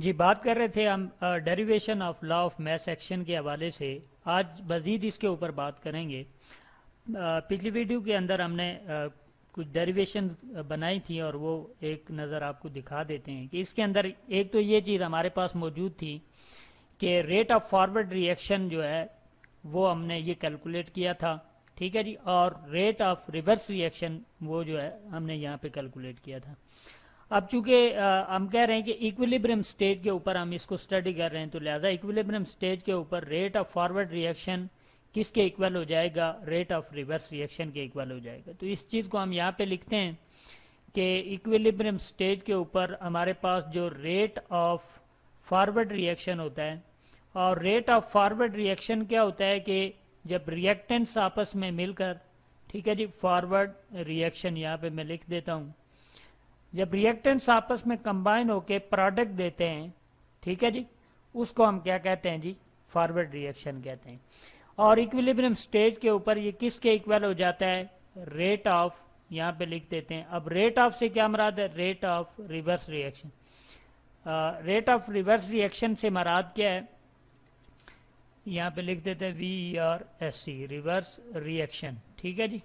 जी बात कर रहे थे हम derivation of law of mass action के हवाले से आज मजीद इसके ऊपर बात करेंगे आ, पिछली वीडियो के अंदर हमने आ, कुछ डेरिवेशन बनाई थी और वो एक नज़र आपको दिखा देते हैं कि इसके अंदर एक तो ये चीज़ हमारे पास मौजूद थी कि रेट ऑफ फॉरवर्ड रिएक्शन जो है वो हमने ये कैलकुलेट किया था ठीक है जी और रेट ऑफ रिवर्स रिएक्शन वो जो है हमने यहाँ पे कैलकुलेट किया था अब चूंकि हम कह रहे हैं कि इक्विलिब्रियम स्टेज के ऊपर हम इसको स्टडी कर रहे हैं तो लिहाजा इक्विलिब्रियम स्टेज के ऊपर रेट ऑफ फॉरवर्ड रिएक्शन किसके इक्वल हो जाएगा रेट ऑफ रिवर्स रिएक्शन के इक्वल हो जाएगा तो इस चीज़ को हम यहाँ पे लिखते हैं कि इक्विलिब्रियम स्टेज के ऊपर हमारे पास जो रेट ऑफ फॉरवर्ड रिएक्शन होता है और रेट ऑफ फॉरवर्ड रिएक्शन क्या होता है कि जब रिएक्टेंट्स आपस में मिलकर ठीक है जी फॉरवर्ड रिएक्शन यहाँ पे मैं लिख देता हूँ जब रिएक्टेंट्स आपस में कंबाइन होके प्रोडक्ट देते हैं ठीक है जी उसको हम क्या कहते हैं जी फॉरवर्ड रिएक्शन कहते हैं और इक्विलिब्रियम स्टेज के ऊपर ये किसके इक्वल हो जाता है रेट ऑफ यहाँ पे लिख देते हैं अब रेट ऑफ से क्या मराद है rate of reverse reaction rate of reverse reaction से मराद क्या है यहाँ पे लिख देते हैं V R S C reverse reaction ठीक है जी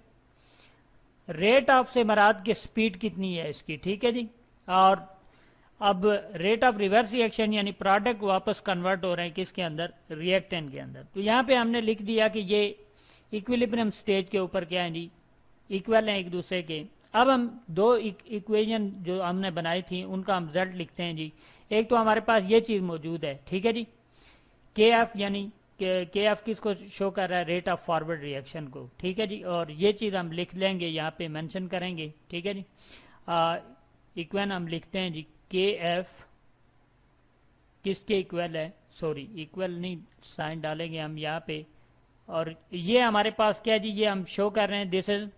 रेट ऑफ से मराद की स्पीड कितनी है इसकी ठीक है जी और अब रेट ऑफ रिवर्स रिएक्शन यानी प्रोडक्ट वापस कन्वर्ट हो रहे हैं किसके अंदर रिएक्टेंट के अंदर तो यहाँ पे हमने लिख दिया कि ये इक्विलिब्रियम स्टेज के ऊपर क्या है जी इक्वल है एक दूसरे के अब हम दो इक्वेशन जो हमने बनाई थी उनका हम रिजल्ट लिखते हैं जी एक तो हमारे पास ये चीज मौजूद है ठीक है जी के एफ यानी के एफ किस को शो कर रहा है रेट ऑफ फॉरवर्ड रिएक्शन को ठीक है जी और ये चीज़ हम लिख लेंगे यहाँ पे मेंशन करेंगे ठीक है जी इक्वल हम लिखते हैं जी के एफ किसके इक्वल है सॉरी इक्वल नहीं साइन डालेंगे हम यहाँ पे और ये हमारे पास क्या है जी ये हम शो कर रहे हैं दिस इज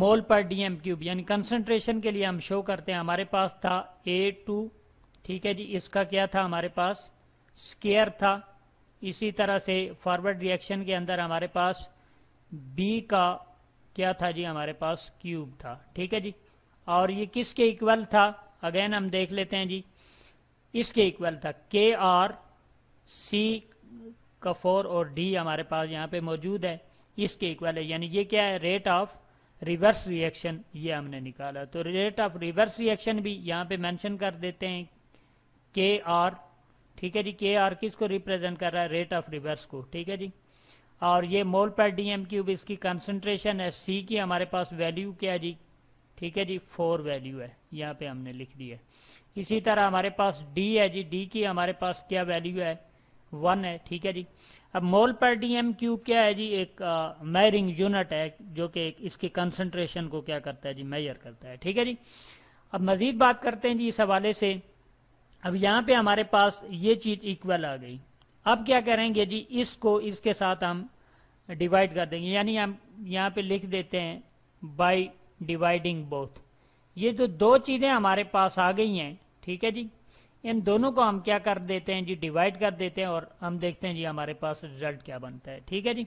मोल पर डीएम क्यूब यानी कंसंट्रेशन के लिए हम शो करते हैं हमारे पास था ए टू ठीक है जी इसका क्या था हमारे पास स्केयर था इसी तरह से फॉरवर्ड रिएक्शन के अंदर हमारे पास बी का क्या था जी हमारे पास क्यूब था ठीक है जी और ये किसके इक्वल था अगेन हम देख लेते हैं जी इसके इक्वल था के आर सी का फोर और डी हमारे पास यहाँ पे मौजूद है इसके इक्वल है यानी ये क्या है रेट ऑफ रिवर्स रिएक्शन ये हमने निकाला तो रेट ऑफ रिवर्स रिएक्शन भी यहाँ पे मेंशन कर देते हैं के आर ठीक है जी के आर किस को रिप्रेजेंट कर रहा है रेट ऑफ रिवर्स को ठीक है जी और ये मोल पर डीएम क्यूब इसकी कंसंट्रेशन है सी की हमारे पास वैल्यू क्या है जी ठीक है जी फोर वैल्यू है यहाँ पे हमने लिख दिया है इसी तरह हमारे पास डी है जी डी की हमारे पास क्या वैल्यू है वन है ठीक है जी अब मोल पर डीएम क्यूब क्या है जी एक मेयरिंग यूनिट है जो कि इसकी कंसनट्रेशन को क्या करता है जी मेयर करता है ठीक है जी अब मजीद बात करते हैं जी इस हवाले से अब यहां पे हमारे पास ये चीज इक्वल आ गई अब क्या करेंगे जी इसको इसके साथ हम डिवाइड कर देंगे यानी हम यहां पे लिख देते हैं बाई डिवाइडिंग बोथ ये जो दो चीजें हमारे पास आ गई हैं ठीक है जी इन दोनों को हम क्या कर देते हैं जी डिवाइड कर देते हैं और हम देखते हैं जी हमारे पास रिजल्ट क्या बनता है ठीक है जी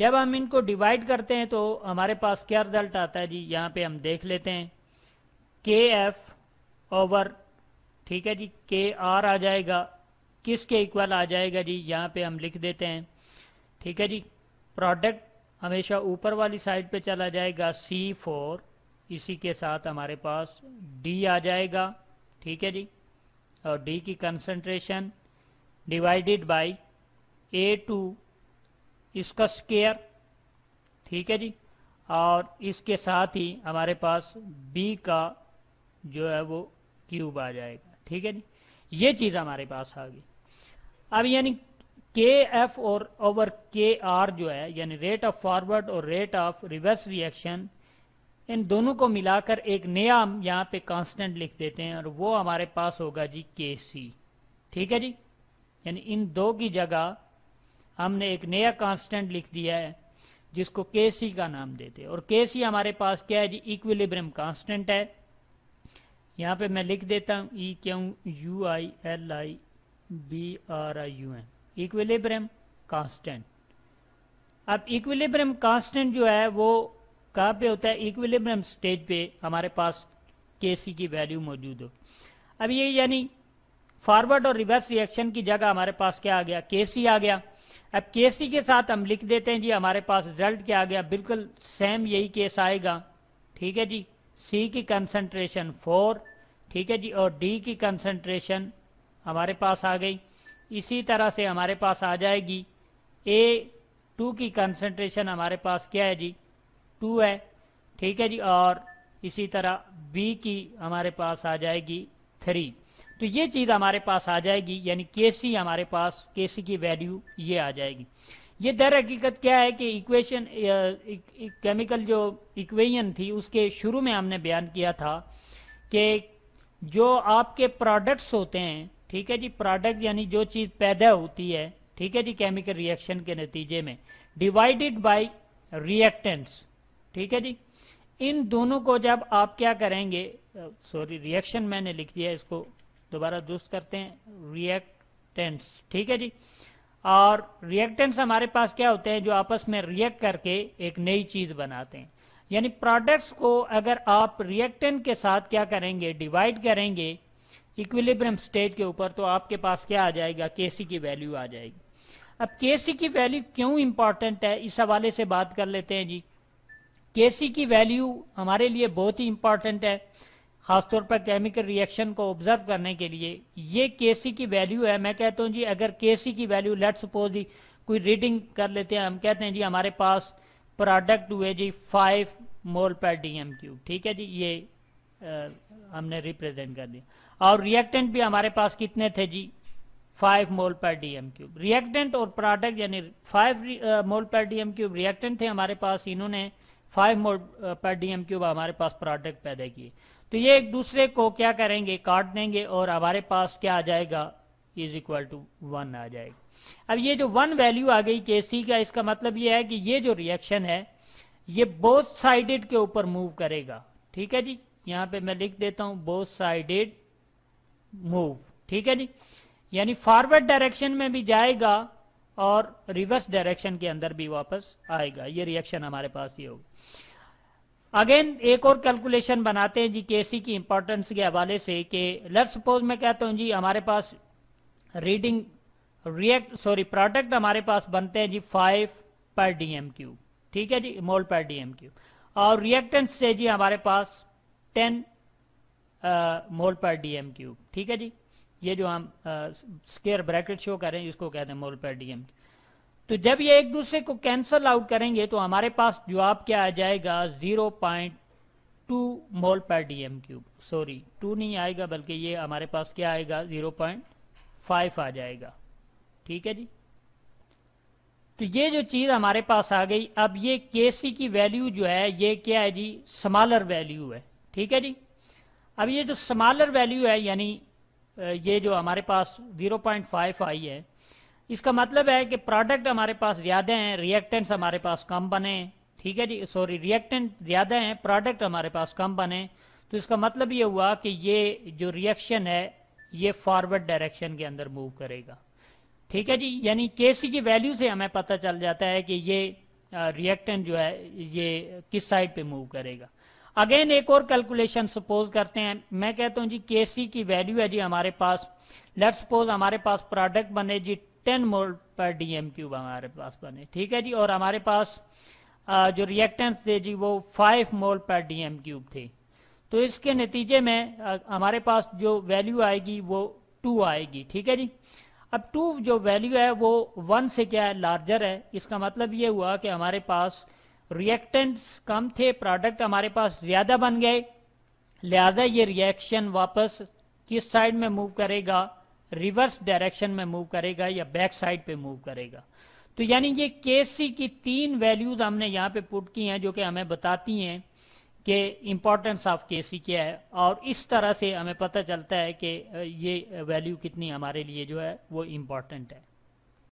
जब हम इनको डिवाइड करते हैं तो हमारे पास क्या रिजल्ट आता है जी यहाँ पे हम देख लेते हैं के एफ ओवर ठीक है जी के आर आ जाएगा किसके इक्वल आ जाएगा जी यहाँ पे हम लिख देते हैं ठीक है जी प्रोडक्ट हमेशा ऊपर वाली साइड पे चला जाएगा सी फोर इसी के साथ हमारे पास डी आ जाएगा ठीक है जी और डी की concentration divided by A two इसका स्केयर ठीक है जी और इसके साथ ही हमारे पास बी का जो है वो क्यूब आ जाएगा ठीक है जी ये चीज हमारे पास आ गई अब यानी के एफ और ओवर के आर जो है यानी रेट ऑफ फॉरवर्ड और रेट ऑफ रिवर्स रिएक्शन इन दोनों को मिलाकर एक नया हम यहाँ पे कांस्टेंट लिख देते हैं और वो हमारे पास होगा जी के सी ठीक है जी यानी इन दो की जगह हमने एक नया कांस्टेंट लिख दिया है जिसको के सी का नाम देते हैं और के सी हमारे पास क्या है जी इक्विलिब्रियम कांस्टेंट है यहाँ पे मैं लिख देता हूँ E Q U I L I B R I U N equilibrium constant अब इक्विलिब्रियम कांस्टेंट जो है वो कहाँ पे होता है इक्विलिब्रियम स्टेज पे हमारे पास के सी की वैल्यू मौजूद हो अब ये यानी फॉरवर्ड और रिवर्स रिएक्शन की जगह हमारे पास क्या आ गया के सी आ गया अब के सी के साथ हम लिख देते हैं जी हमारे पास रिजल्ट क्या आ गया बिल्कुल सेम यही केस आएगा ठीक है जी सी की कंसंट्रेशन फोर ठीक है जी और डी की कंसंट्रेशन हमारे पास आ गई इसी तरह से हमारे पास आ जाएगी ए टू की कंसंट्रेशन हमारे पास क्या है जी टू है ठीक है जी और इसी तरह बी की हमारे पास आ जाएगी थ्री तो ये चीज़ हमारे पास आ जाएगी यानी के सी हमारे पास केसी की वैल्यू ये आ जाएगी ये दर हकीकत क्या है कि इक्वेशन केमिकल जो इक्वेशन थी उसके शुरू में हमने बयान किया था कि जो आपके प्रोडक्ट्स होते हैं ठीक है जी प्रोडक्ट यानी जो चीज पैदा होती है ठीक है जी केमिकल रिएक्शन के नतीजे में डिवाइडेड बाय रिएक्टेंट्स ठीक है जी इन दोनों को जब आप क्या करेंगे सॉरी रिएक्शन मैंने लिख दिया इसको दोबारा दुरुस्त करते हैं रिएक्टेंट्स ठीक है जी और रिएक्टेंट्स हमारे पास क्या होते हैं जो आपस में रिएक्ट करके एक नई चीज बनाते हैं यानी प्रोडक्ट्स को अगर आप रिएक्टेंट के साथ क्या करेंगे डिवाइड करेंगे इक्विलिब्रियम स्टेज के ऊपर तो आपके पास क्या आ जाएगा केसी की वैल्यू आ जाएगी अब केसी की वैल्यू क्यों इंपॉर्टेंट है इस हवाले से बात कर लेते हैं जी केसी की वैल्यू हमारे लिए बहुत ही इंपॉर्टेंट है खासतौर पर केमिकल रिएक्शन को ऑब्जर्व करने के लिए ये केसी की वैल्यू है मैं कहता हूँ जी अगर केसी की वैल्यू लेट सपोज दी कोई रीडिंग कर लेते हैं हम कहते हैं जी हमारे पास प्रोडक्ट हुए जी फाइव मोल पर डीएम क्यूब ठीक है जी ये आ, हमने रिप्रेजेंट कर दिया और रिएक्टेंट भी हमारे पास कितने थे जी फाइव मोल पर डीएम क्यूब रिएक्टेंट और प्रोडक्ट यानी फाइव मोल पर डीएम क्यूब रिएक्टेंट थे हमारे पास इन्होंने फाइव मोड पर डीएम क्यूब हमारे पास प्रोडक्ट पैदा किए तो ये एक दूसरे को क्या करेंगे काट देंगे और हमारे पास क्या आ जाएगा इज इक्वल टू वन आ जाएगा अब ये जो वन वैल्यू आ गई के सी का इसका मतलब ये है कि ये जो रिएक्शन है ये बोथ साइडेड के ऊपर मूव करेगा ठीक है जी यहां पे मैं लिख देता हूं बोथ साइडेड मूव ठीक है जी यानी फॉरवर्ड डायरेक्शन में भी जाएगा और रिवर्स डायरेक्शन के अंदर भी वापस आएगा ये रिएक्शन हमारे पास ये होगा अगेन एक और कैलकुलेशन बनाते हैं जी केसी की इंपॉर्टेंस के हवाले से कि लेट सपोज मैं कहता हूं जी हमारे पास रीडिंग रिएक्ट सॉरी प्रोडक्ट हमारे पास बनते हैं जी फाइव पर डीएम क्यूब ठीक है जी मोल पर डीएम क्यूब और रिएक्टेंस से जी हमारे पास टेन मोल पर डीएम क्यूब ठीक है जी ये जो हम स्केयर ब्रैकेट शो करें इसको कहते हैं मोल पर डीएम क्यूब तो जब ये एक दूसरे को कैंसल आउट करेंगे तो हमारे पास जवाब क्या आ जाएगा जीरो पॉइंट टू मोल पर डीएम क्यूब सॉरी टू नहीं आएगा बल्कि ये हमारे पास क्या आएगा जीरो पॉइंट फाइव आ जाएगा ठीक है जी तो ये जो चीज हमारे पास आ गई अब ये के सी की वैल्यू जो है ये क्या है जी स्मॉलर वैल्यू है ठीक है जी अब ये जो स्मॉलर वैल्यू है यानी ये जो हमारे पास 0.5 आई है इसका मतलब है कि प्रोडक्ट हमारे पास ज्यादा हैं रिएक्टेंट्स हमारे पास कम बने ठीक है जी सॉरी रिएक्टेंट ज्यादा हैं प्रोडक्ट हमारे पास कम बने तो इसका मतलब ये हुआ कि ये जो रिएक्शन है ये फॉरवर्ड डायरेक्शन के अंदर मूव करेगा ठीक है जी यानी केसी की वैल्यू से हमें पता चल जाता है कि ये रिएक्टेंट जो है ये किस साइड पे मूव करेगा अगेन एक और कैलकुलेशन सपोज करते हैं मैं कहता हूं जी केसी की वैल्यू है जी हमारे पास लेट सपोज हमारे पास प्रोडक्ट बने जी टेन मोल पर डीएम क्यूब हमारे पास बने ठीक है जी और हमारे पास जो रिएक्टेंट्स थे जी वो फाइव मोल पर डीएम क्यूब थे तो इसके नतीजे में हमारे पास जो वैल्यू आएगी वो टू आएगी ठीक है जी अब टू जो वैल्यू है वो वन से क्या है लार्जर है इसका मतलब ये हुआ कि हमारे पास रिएक्टेंट्स कम थे प्रोडक्ट हमारे पास ज्यादा बन गए लिहाजा ये रिएक्शन वापस किस साइड में मूव करेगा रिवर्स डायरेक्शन में मूव करेगा या बैक साइड पे मूव करेगा तो यानी ये केसी की तीन वैल्यूज हमने यहाँ पे पुट की हैं जो कि हमें बताती हैं कि इम्पोर्टेंस ऑफ सी क्या है और इस तरह से हमें पता चलता है कि ये वैल्यू कितनी हमारे लिए जो है वो इम्पोर्टेंट है